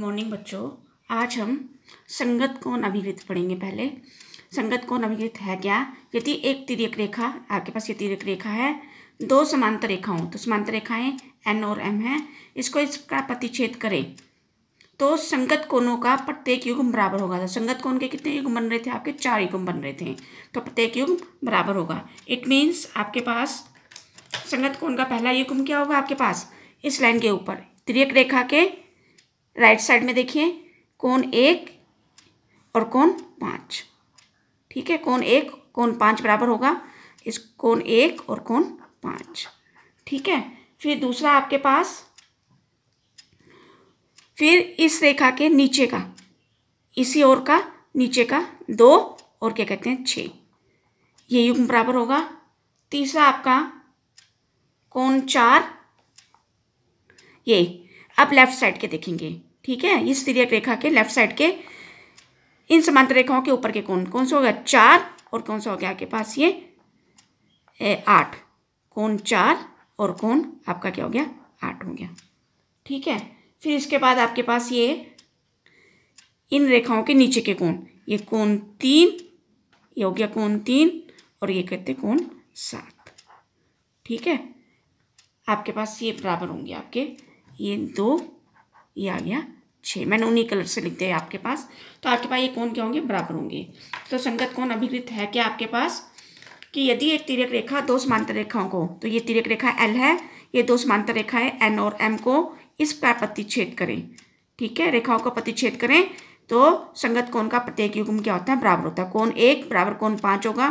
morning बच्चों आज हम संगत कोण नवीकृत पढ़ेंगे पहले संगत कोण नवीकृत है क्या यदि एक तिरक रेखा आपके पास ये तिरक रेखा है दो समांतर रेखाओं तो समांतर रेखाएं एन और एम है इसको इसका प्रतिच्छेद करें तो संगत कोणों का प्रत्येक युग्म बराबर होगा था तो संगत कोण के कितने युग्म बन रहे थे आपके चार युग्म बन रहे थे तो प्रत्येक युग्म बराबर होगा इट मीन्स आपके पास संगत कोण का पहला युग्म क्या होगा आपके पास इस लाइन के ऊपर तिरक रेखा के राइट साइड में देखिए कौन एक और कौन पाँच ठीक है कौन एक कौन पाँच बराबर होगा इस कौन एक और कौन पाँच ठीक है फिर दूसरा आपके पास फिर इस रेखा के नीचे का इसी ओर का नीचे का दो और क्या कहते हैं छ ये युग्म बराबर होगा तीसरा आपका कौन चार ये अब लेफ्ट साइड के देखेंगे ठीक है इस तिरक रेखा के लेफ्ट साइड के इन समांतर रेखाओं के ऊपर के कोण कौन सा हो गया चार और कौन सा हो गया आपके पास ये आठ कोण चार और कोण आपका क्या हो गया आठ हो गया ठीक है फिर इसके बाद आपके पास ये इन रेखाओं के नीचे के कोण ये कोण तीन ये हो गया कोण तीन और ये कहते कोण सात ठीक है आपके पास ये बराबर होंगे आपके ये दो ये आ गया छः मैंने उन्हीं कलर से लिख दिया आपके पास तो आपके पास ये कौन क्या होंगे बराबर होंगे तो संगत कौन अभिकृत है क्या आपके पास कि यदि एक तिरक रेखा दो समांतर रेखाओं को तो ये तिरक रेखा एल है ये दो समांतर रेखा है एन और एम को इस पर प्रतिच्छेद करें ठीक है रेखाओं का प्रतिच्छेद करें तो संगत कोण का प्रत्येक युग्म क्या होता है बराबर होता है कौन एक बराबर कौन पाँच होगा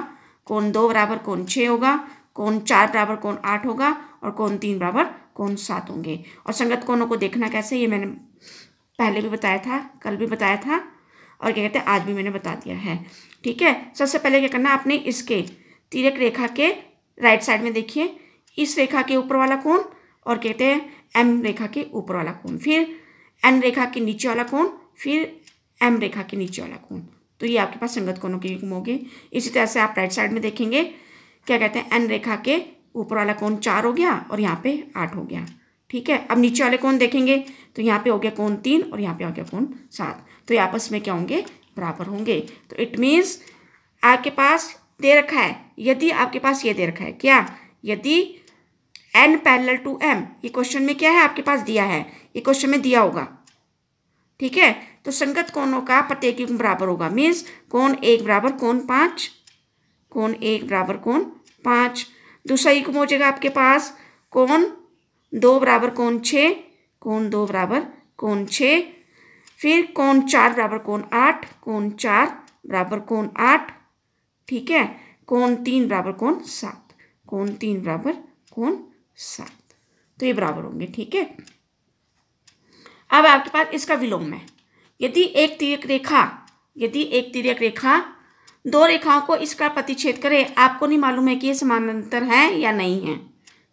कौन दो बराबर कौन छः होगा कौन चार बराबर कौन आठ होगा और कौन तीन बराबर कौन सात होंगे और संगत कोनों को देखना कैसे ये मैंने पहले भी बताया था कल भी बताया था और क्या कहते हैं आज भी मैंने बता दिया है ठीक है सबसे पहले क्या करना आपने इसके तिरक रेखा के राइट साइड में देखिए इस रेखा के ऊपर वाला कौन और कहते हैं एम रेखा के ऊपर वाला कौन फिर एन रेखा के नीचे वाला कौन फिर एम रेखा के नीचे वाला कौन तो ये आपके पास संगत कोनों के युग्म इसी तरह से आप राइट साइड में देखेंगे क्या कहते हैं एन रेखा के ऊपर वाला कौन चार हो गया और यहाँ पे आठ हो गया ठीक है अब नीचे वाले कौन देखेंगे तो यहाँ पे हो गया कौन तीन और यहाँ पे हो गया कौन सात तो ये आपस में क्या होंगे बराबर होंगे तो इट मीन्स आपके पास दे रखा है यदि आपके पास ये दे रखा है क्या यदि एन पैरल टू एम ये क्वेश्चन में क्या है आपके पास दिया है ये क्वेश्चन में दिया होगा ठीक है तो संगत कोनों का प्रत्येक युग्म बराबर होगा मीन्स कौन एक बराबर कौन पाँच कौन एक बराबर कौन पाँच दूसरा तो एक पहुँचेगा आपके पास कौन दो बराबर कौन छः कौन दो बराबर कौन छः फिर कौन चार बराबर कौन आठ कौन चार बराबर कौन आठ ठीक है कौन तीन बराबर कौन सात कौन तीन बराबर कौन सात तो ये बराबर होंगे ठीक है अब आपके पास इसका विलोम है यदि एक तिरक रेखा यदि एक तिरक रेखा दो रेखाओं को इसका प्रतिच्छेद करें आपको नहीं मालूम है कि ये समानांतर है या नहीं है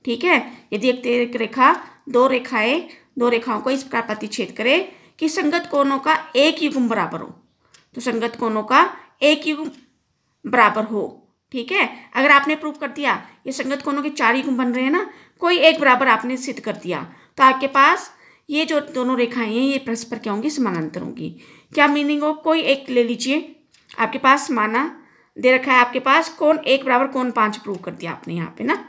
ठीक है यदि एक रेखा दो रेखाएं दो रेखाओं को इस प्रकार प्रतिच्छेद करे कि संगत कोणों का एक युग्म बराबर हो तो संगत कोणों का एक युग्म बराबर हो ठीक है अगर आपने प्रूव कर दिया ये संगत कोणों के चार युग्म बन रहे हैं ना कोई एक बराबर आपने सिद्ध कर दिया तो आपके पास ये जो दोनों रेखाएं हैं ये परस्पर क्या होंगी समानांतर होंगी क्या मीनिंग हो कोई एक ले लीजिए आपके पास माना दे रखा है आपके पास कौन एक बराबर कौन पाँच प्रूव कर दिया आपने यहाँ पे ना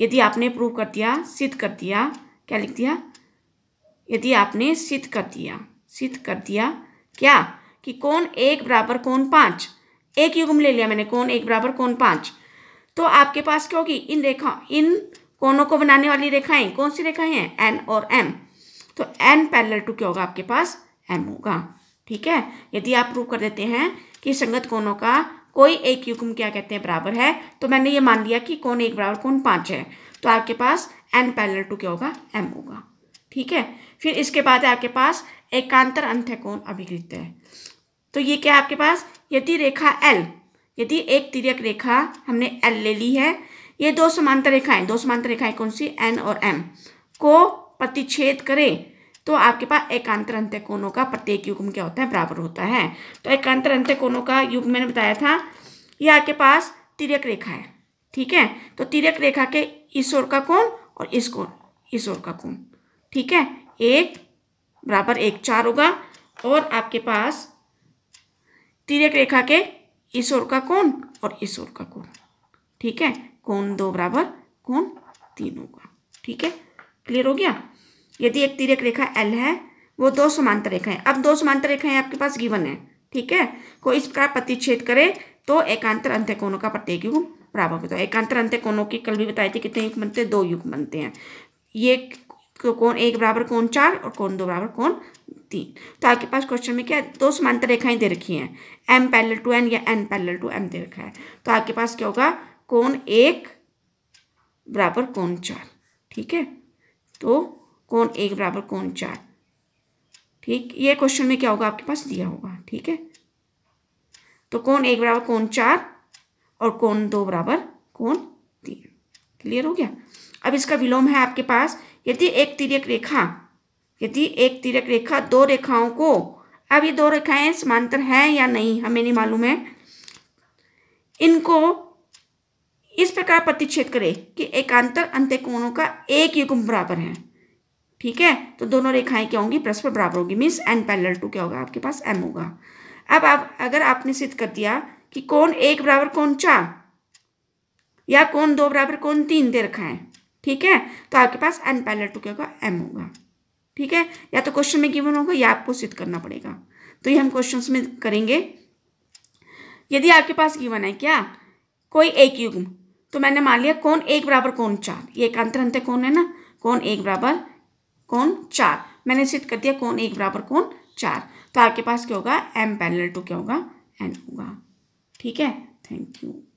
यदि आपने प्रूव कर दिया सिद्ध कर दिया क्या लिख दिया यदि आपने सिद्ध कर दिया सिद्ध कर दिया क्या कि कौन एक बराबर कौन पाँच एक युग्म ले लिया मैंने कौन एक बराबर कौन पाँच तो आपके पास क्या होगी इन रेखा इन कोनों को बनाने वाली रेखाएं कौन सी रेखाएं हैं एन और एम तो एन पैरेलल टू क्या होगा आपके पास एम होगा ठीक है यदि आप प्रूव कर देते हैं कि संगत कोणों का कोई एक युग्म क्या कहते हैं बराबर है तो मैंने ये मान लिया कि कौन एक बराबर कौन पाँच है तो आपके पास एन पैलर टू क्या होगा एम होगा ठीक है फिर इसके बाद आपके पास एकांतर अंत है कौन अभिकृत है तो ये क्या आपके पास यदि रेखा एल यदि एक तिरक रेखा हमने एल ले ली है ये दो समांतर रेखाएं दो समांतर रेखाएं कौन सी एन और एम को प्रतिच्छेद करें तो आपके पास एकांतर अंत्य कोणों का प्रत्येक युग्म क्या होता है बराबर होता है तो एकांतर अंत्य कोणों का युग्म मैंने बताया था ये आपके पास तिरक रेखा है ठीक है तो तिरक रेखा के इस ओर का कोण और इस कोण इस ओर का कोण ठीक है एक बराबर एक चार होगा और आपके पास तिरक रेखा के इस ओर का कोण और इस ओर का कोण ठीक है कोण दो बराबर कोण तीन होगा ठीक है क्लियर हो गया यदि एक तिरक रेखा एल है वो दो समांतर रेखाएं अब दो समांतर रेखाएं आपके पास गिवन है ठीक है कोई तो इस प्रकार प्रतिच्छेद करे तो एकांतर अंत्य कोणों का प्रत्येक युग प्रभाव होता है एकांतर अंत्य कोणों की कल भी बताए थी कितने युग बनते हैं दो युग बनते हैं ये तो कौन एक बराबर कौन चार और कौन दो बराबर कौन तीन तो आपके पास क्वेश्चन में क्या है दो समांतर रेखाएं दे रखी हैं एम पैरेलल टू एन या एन पैरेलल टू एम दे रखा है तो आपके पास क्या होगा कौन एक बराबर कौन चार ठीक है तो कौन एक बराबर कौन चार ठीक ये क्वेश्चन में क्या होगा आपके पास दिया होगा ठीक है तो कौन एक बराबर कौन चार और कौन दो बराबर कौन तीन क्लियर हो गया अब इसका विलोम है आपके पास यदि एक तिरक रेखा यदि एक तिरक रेखा दो रेखाओं को अब ये दो रेखाएं समांतर हैं या नहीं हमें नहीं मालूम है इनको इस प्रकार प्रतिच्छेद करें कि एकांतर अंत्य कोणों का एक युग्म बराबर है ठीक है तो दोनों रेखाएं क्या होंगी परस्पर बराबर होगी मीन्स एन पैरेलल टू क्या होगा आपके पास एम होगा अब आप अगर आपने सिद्ध कर दिया कि कौन एक बराबर कौन चार या कौन दो बराबर कौन तीन दे रखा है ठीक है तो आपके पास एन पैरेलल टू क्या होगा एम होगा ठीक है या तो क्वेश्चन में गिवन होगा या आपको सिद्ध करना पड़ेगा तो ये हम क्वेश्चन में करेंगे यदि आपके पास गिवन है क्या कोई एक युग्म तो मैंने मान लिया कौन एक बराबर कौन चार ये एक अंतर अंतर कौन है ना कौन एक बराबर कौन चार मैंने सिद्ध कर दिया कौन एक बराबर कौन चार तो आपके पास क्या होगा एम पैनल टू क्या होगा एन होगा ठीक है थैंक यू